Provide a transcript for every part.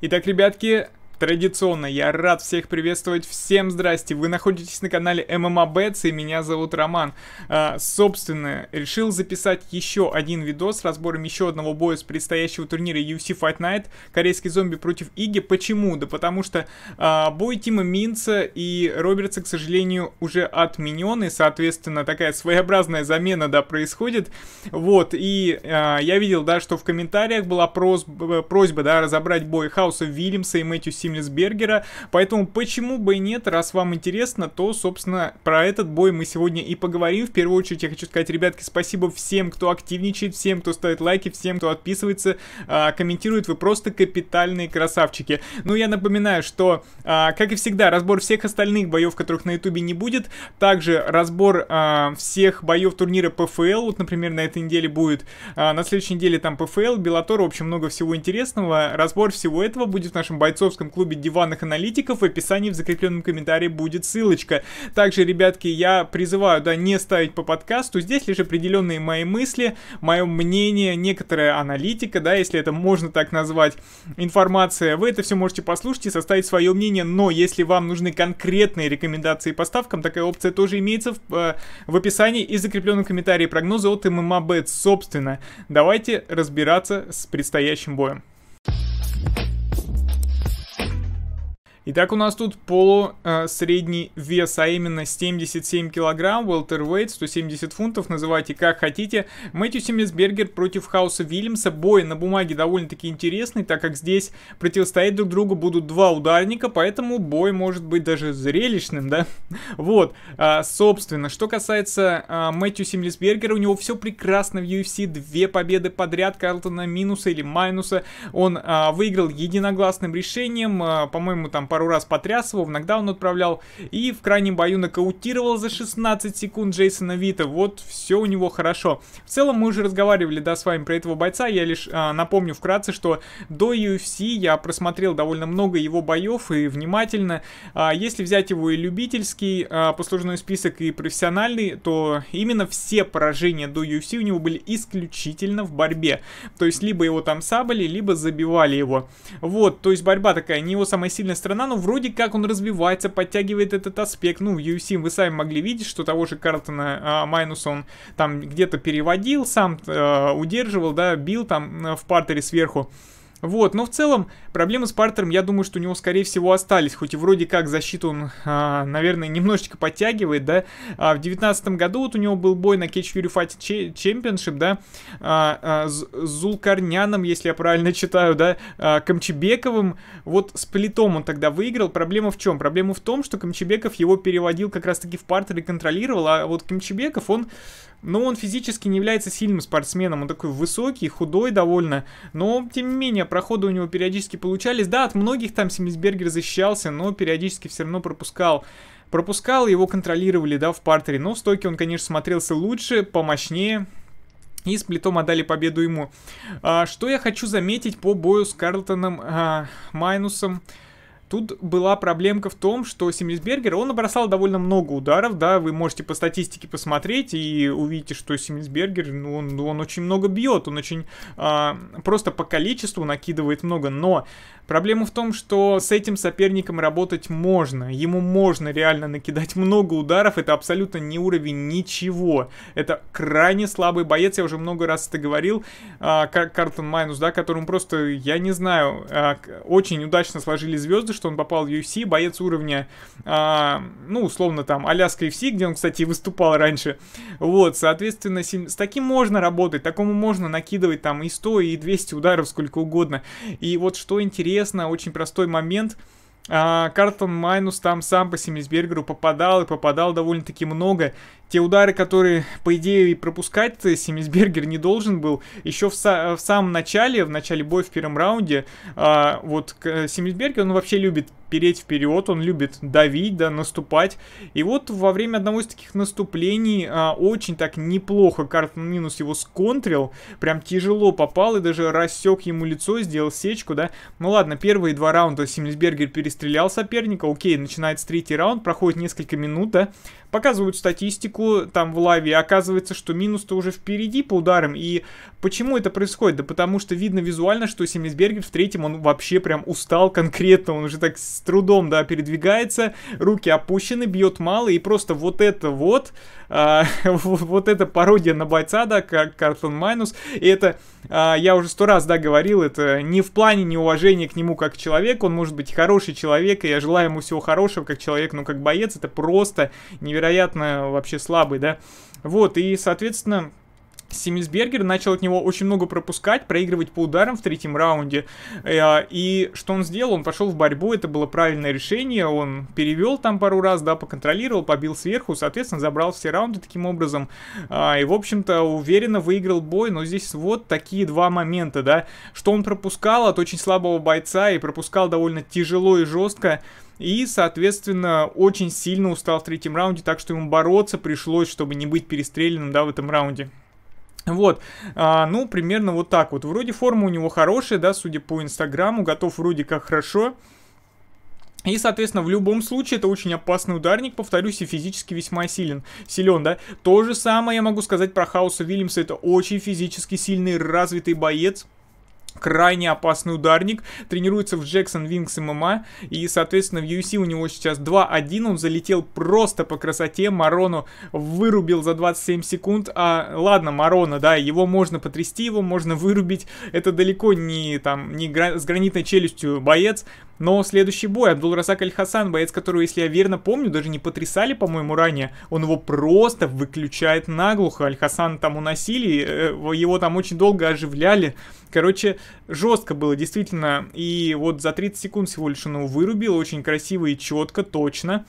Итак, ребятки, Традиционно я рад всех приветствовать. Всем здрасте. Вы находитесь на канале MMA Бетс и меня зовут Роман. А, собственно, решил записать еще один видос с разбором еще одного боя с предстоящего турнира UFC Fight Night. Корейский зомби против Иги. Почему? Да потому что а, бой Тима Минца и Робертса, к сожалению, уже отменен. И, соответственно, такая своеобразная замена, да, происходит. Вот. И а, я видел, да, что в комментариях была просьба, просьба да, разобрать бой Хауса Вильямса и Мэтью Си Тимлисбергера. Поэтому почему бы и нет, раз вам интересно, то, собственно, про этот бой мы сегодня и поговорим. В первую очередь я хочу сказать, ребятки, спасибо всем, кто активничает, всем, кто ставит лайки, всем, кто отписывается, а, комментирует. Вы просто капитальные красавчики. Ну, я напоминаю, что, а, как и всегда, разбор всех остальных боев, которых на ютубе не будет. Также разбор а, всех боев турнира ПФЛ, вот, например, на этой неделе будет. На следующей неделе там ПФЛ, Беллатор, в общем, много всего интересного. Разбор всего этого будет в нашем бойцовском клубе клубе диванных аналитиков. В описании в закрепленном комментарии будет ссылочка. Также, ребятки, я призываю, да, не ставить по подкасту. Здесь лишь определенные мои мысли, мое мнение, некоторая аналитика, да, если это можно так назвать, информация. Вы это все можете послушать и составить свое мнение, но если вам нужны конкретные рекомендации по ставкам, такая опция тоже имеется в, э, в описании и закрепленном комментарии Прогнозы от ММА Бет. Собственно, давайте разбираться с предстоящим боем. Итак, у нас тут полусредний э, вес, а именно 77 килограмм, welterweight, 170 фунтов, называйте как хотите. Мэтью Семисбергер против Хауса Вильямса. Бой на бумаге довольно-таки интересный, так как здесь противостоять друг другу будут два ударника, поэтому бой может быть даже зрелищным, да? Вот, а, собственно, что касается а, Мэтью Семисбергера, у него все прекрасно в UFC, две победы подряд Карлтона минуса или минуса. Он а, выиграл единогласным решением, а, по-моему, там по пару раз потряс его, в нокдаун отправлял и в крайнем бою нокаутировал за 16 секунд Джейсона Вита. Вот все у него хорошо. В целом мы уже разговаривали, да, с вами про этого бойца. Я лишь а, напомню вкратце, что до UFC я просмотрел довольно много его боев и внимательно. А, если взять его и любительский а, послужной список, и профессиональный, то именно все поражения до UFC у него были исключительно в борьбе. То есть либо его там сабали, либо забивали его. Вот, то есть борьба такая не его самая сильная сторона, Картану вроде как он развивается, подтягивает этот аспект. Ну, в UFC вы сами могли видеть, что того же Картона а, Майнус он там где-то переводил, сам а, удерживал, да, бил там э, в партере сверху. Вот, но в целом проблемы с партером, я думаю, что у него, скорее всего, остались. Хоть и вроде как защиту он, а, наверное, немножечко подтягивает, да. А в девятнадцатом году вот у него был бой на Catch Fury Fight Championship, да, а, а, с Зулкарняном, если я правильно читаю, да, а, Камчебековым. Вот с плитом он тогда выиграл. Проблема в чем? Проблема в том, что Камчебеков его переводил как раз-таки в партер и контролировал, а вот Камчебеков, он но он физически не является сильным спортсменом, он такой высокий, худой довольно, но тем не менее проходы у него периодически получались, да, от многих там Симисбергер защищался, но периодически все равно пропускал. Пропускал, его контролировали, да, в партере, но в стойке он, конечно, смотрелся лучше, помощнее, и с плитом отдали победу ему. А, что я хочу заметить по бою с Карлтоном а, Майнусом? Майнусом? Тут была проблемка в том, что Симмельсбергер, он набросал довольно много ударов, да, вы можете по статистике посмотреть и увидите, что Симмельсбергер, ну, он, он очень много бьет, он очень а, просто по количеству накидывает много, но проблема в том, что с этим соперником работать можно, ему можно реально накидать много ударов, это абсолютно не уровень ничего, это крайне слабый боец, я уже много раз это говорил, а, Картон Майнус, да, которому просто, я не знаю, а, очень удачно сложили звезды, что он попал в UFC, боец уровня, а, ну, условно, там, Аляска UFC, где он, кстати, выступал раньше. Вот, соответственно, с таким можно работать, такому можно накидывать там и 100, и 200 ударов, сколько угодно. И вот что интересно, очень простой момент — а, Картон Майнус там сам по Семисбергеру попадал и попадал довольно-таки много. Те удары, которые, по идее, и пропускать Семисбергер не должен был. Еще в, са в самом начале, в начале боя в первом раунде, а, вот Семисбергер, он вообще любит переть вперед, он любит давить, да, наступать. И вот во время одного из таких наступлений а, очень так неплохо Картон Минус его сконтрил, прям тяжело попал и даже рассек ему лицо, сделал сечку, да. Ну ладно, первые два раунда Симмельсбергер перестрелял соперника, окей, начинается третий раунд, проходит несколько минут, да, показывают статистику там в лаве, оказывается, что Минус-то уже впереди по ударам, и почему это происходит? Да потому что видно визуально, что Симмельсбергер в третьем, он вообще прям устал конкретно, он уже так с трудом, да, передвигается, руки опущены, бьет мало, и просто вот это вот, э, вот эта пародия на бойца, да, как Картон Майнус, и это, э, я уже сто раз, да, говорил, это не в плане неуважения к нему как человек, он может быть хороший человек, и я желаю ему всего хорошего как человек, но как боец это просто невероятно вообще слабый, да, вот, и, соответственно, Симмельсбергер начал от него очень много пропускать, проигрывать по ударам в третьем раунде. Э, и что он сделал? Он пошел в борьбу, это было правильное решение, он перевел там пару раз, да, поконтролировал, побил сверху, соответственно, забрал все раунды таким образом. А, и, в общем-то, уверенно выиграл бой, но здесь вот такие два момента, да, что он пропускал от очень слабого бойца и пропускал довольно тяжело и жестко. И, соответственно, очень сильно устал в третьем раунде, так что ему бороться пришлось, чтобы не быть перестрелянным, да, в этом раунде. Вот, а, ну, примерно вот так вот. Вроде форма у него хорошая, да, судя по Инстаграму, готов вроде как хорошо. И, соответственно, в любом случае это очень опасный ударник, повторюсь, и физически весьма силен. Силен, да? То же самое я могу сказать про Хауса Вильямса. Это очень физически сильный, развитый боец крайне опасный ударник, тренируется в Джексон Винкс ММА, и, соответственно, в UFC у него сейчас 2-1, он залетел просто по красоте, Марону вырубил за 27 секунд, а ладно, Марона, да, его можно потрясти, его можно вырубить, это далеко не, там, не гра- с гранитной челюстью боец, но следующий бой, Абдул Разак Аль Хасан, боец которого, если я верно помню, даже не потрясали, по-моему, ранее, он его просто выключает наглухо. Аль Хасан там уносили, э, его там очень долго оживляли. Короче, жестко было, действительно. И вот за 30 секунд всего лишь он его вырубил, очень красиво и четко, точно.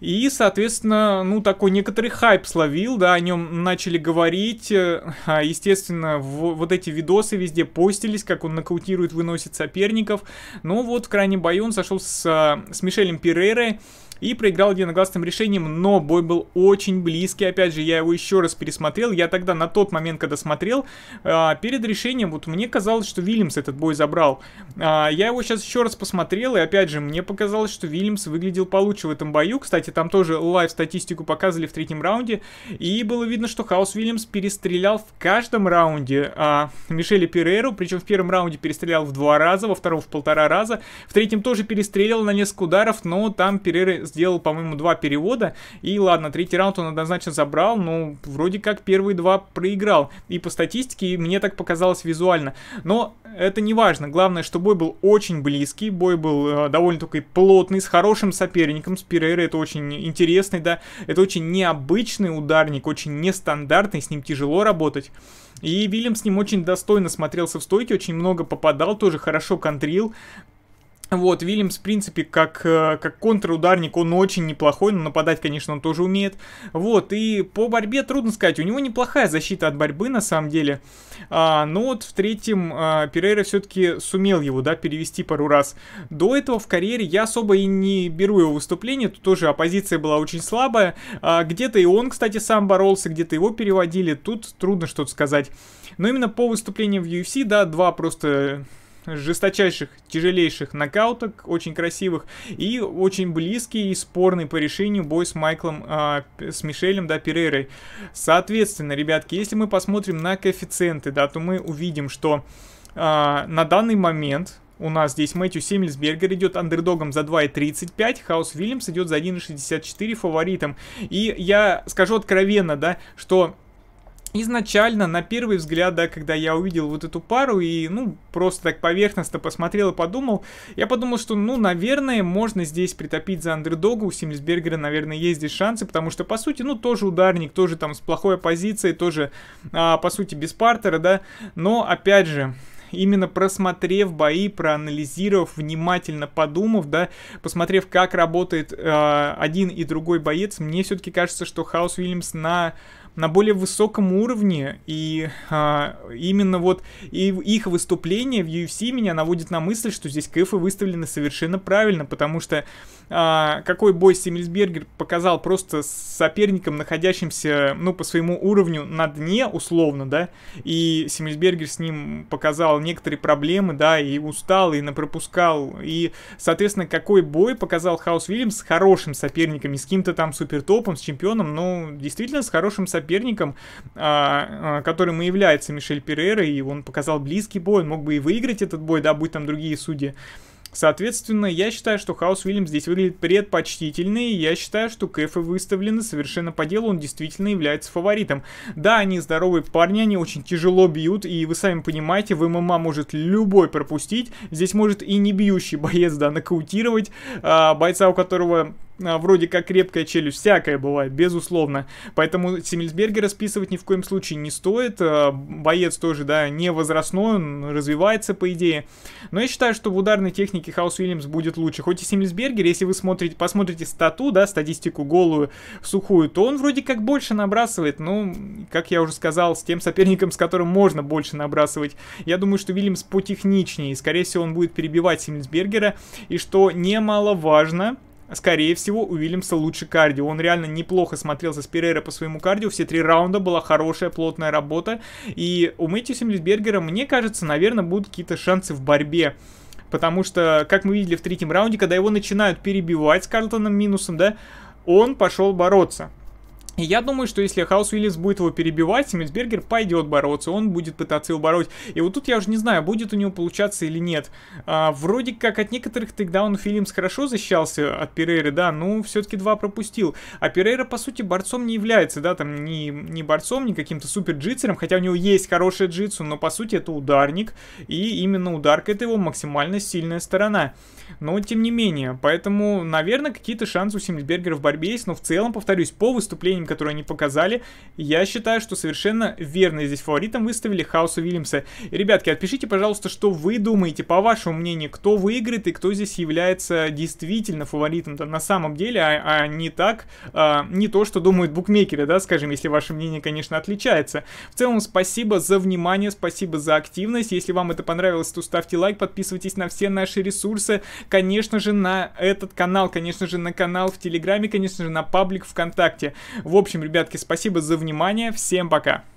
И, соответственно, ну, такой некоторый хайп словил, да, о нем начали говорить. Э, а, естественно, в, вот эти видосы везде постились, как он нокаутирует, выносит соперников. Ну вот в крайнем бою он сошел с, а, с Мишелем Перерой. И проиграл единогласным решением, но бой был очень близкий. Опять же, я его еще раз пересмотрел. Я тогда на тот момент, когда смотрел, а, перед решением, вот мне казалось, что Вильямс этот бой забрал. А, я его сейчас еще раз посмотрел, и опять же, мне показалось, что Вильямс выглядел получше в этом бою. Кстати, там тоже лайв-статистику показывали в третьем раунде. И было видно, что Хаус Вильямс перестрелял в каждом раунде а, Мишеля Переру, Причем в первом раунде перестрелял в два раза, во втором в полтора раза. В третьем тоже перестрелял на несколько ударов, но там Перейра сделал, по-моему, два перевода. И ладно, третий раунд он однозначно забрал, но вроде как первые два проиграл. И по статистике и мне так показалось визуально. Но это не важно. Главное, что бой был очень близкий. Бой был э, довольно такой плотный, с хорошим соперником. С Перейра это очень интересный, да. Это очень необычный ударник, очень нестандартный, с ним тяжело работать. И Вильям с ним очень достойно смотрелся в стойке, очень много попадал, тоже хорошо контрил. Вот, Вильямс, в принципе, как, э, как контрударник, он очень неплохой, но нападать, конечно, он тоже умеет. Вот, и по борьбе трудно сказать, у него неплохая защита от борьбы, на самом деле. А, но вот в третьем а, Перейра все-таки сумел его, да, перевести пару раз. До этого в карьере я особо и не беру его выступление, тут тоже оппозиция была очень слабая. А, где-то и он, кстати, сам боролся, где-то его переводили, тут трудно что-то сказать. Но именно по выступлениям в UFC, да, два просто жесточайших, тяжелейших нокауток, очень красивых, и очень близкий и спорный по решению бой с Майклом, э, с Мишелем, да, Перейрой. Соответственно, ребятки, если мы посмотрим на коэффициенты, да, то мы увидим, что э, на данный момент у нас здесь Мэтью Семельсбергер идет андердогом за 2,35, Хаус Вильямс идет за 1,64 фаворитом. И я скажу откровенно, да, что Изначально, на первый взгляд, да, когда я увидел вот эту пару и, ну, просто так поверхностно посмотрел и подумал, я подумал, что, ну, наверное, можно здесь притопить за андердога, у Симмельсбергера, наверное, есть здесь шансы, потому что, по сути, ну, тоже ударник, тоже там с плохой оппозицией, тоже, а, по сути, без партера, да, но, опять же, именно просмотрев бои, проанализировав, внимательно подумав, да, посмотрев, как работает э, один и другой боец, мне все-таки кажется, что Хаус Уильямс на на более высоком уровне, и а, именно вот и их выступление в UFC меня наводит на мысль, что здесь кэфы выставлены совершенно правильно, потому что а, какой бой Симмельсбергер показал просто с соперником, находящимся, ну, по своему уровню на дне, условно, да, и Симмельсбергер с ним показал некоторые проблемы, да, и устал, и напропускал, и, соответственно, какой бой показал Хаус Вильямс с хорошим соперником, и с кем то там супертопом, с чемпионом, но ну, действительно с хорошим соперником, соперником, а, а, которым и является Мишель Перейра, и он показал близкий бой, он мог бы и выиграть этот бой, да, будь там другие судьи. Соответственно, я считаю, что Хаус Уильямс здесь выглядит предпочтительный. Я считаю, что КФ выставлены совершенно по делу. Он действительно является фаворитом. Да, они здоровые парни, они очень тяжело бьют. И вы сами понимаете, в ММА может любой пропустить. Здесь может и не бьющий боец, да, нокаутировать. А, бойца, у которого а, вроде как крепкая челюсть, всякое бывает, безусловно. Поэтому Симмельсбергера списывать ни в коем случае не стоит. А, боец тоже, да, не возрастной, он развивается, по идее. Но я считаю, что в ударной технике Хаус Уильямс будет лучше. Хоть и Симмельсбергер, если вы смотрите, посмотрите стату, да, статистику голую, сухую, то он вроде как больше набрасывает. Ну, как я уже сказал, с тем соперником, с которым можно больше набрасывать. Я думаю, что Уильямс потехничнее. Скорее всего, он будет перебивать Симмельсбергера. И что немаловажно, Скорее всего, у Уильямса лучше кардио. Он реально неплохо смотрелся с Перейра по своему кардио. Все три раунда была хорошая, плотная работа. И у Мэтью Симлисбергера, мне кажется, наверное, будут какие-то шансы в борьбе. Потому что, как мы видели в третьем раунде, когда его начинают перебивать с Карлтоном минусом, да, он пошел бороться. И я думаю, что если Хаус Уиллис будет его перебивать, Мюльсбергер пойдет бороться, он будет пытаться его бороть. И вот тут я уже не знаю, будет у него получаться или нет. А, вроде как от некоторых тейкдаунов Филимс хорошо защищался от Перейры, да, но все-таки два пропустил. А Перейра, по сути, борцом не является, да, там не не борцом, ни каким-то супер-джитсером, хотя у него есть хорошее джитсу, но по сути это ударник, и именно ударка это его максимально сильная сторона. Но тем не менее, поэтому, наверное, какие-то шансы у Симмельбергера в борьбе есть, но в целом, повторюсь, по выступлениям фильм, который они показали. Я считаю, что совершенно верно здесь фаворитом выставили Хауса Уильямса. Ребятки, отпишите, пожалуйста, что вы думаете, по вашему мнению, кто выиграет и кто здесь является действительно фаворитом-то на самом деле, а, а не так, а, не то, что думают букмекеры, да, скажем, если ваше мнение, конечно, отличается. В целом, спасибо за внимание, спасибо за активность. Если вам это понравилось, то ставьте лайк, подписывайтесь на все наши ресурсы, конечно же, на этот канал, конечно же, на канал в Телеграме, конечно же, на паблик ВКонтакте. Вот в общем, ребятки, спасибо за внимание. Всем пока.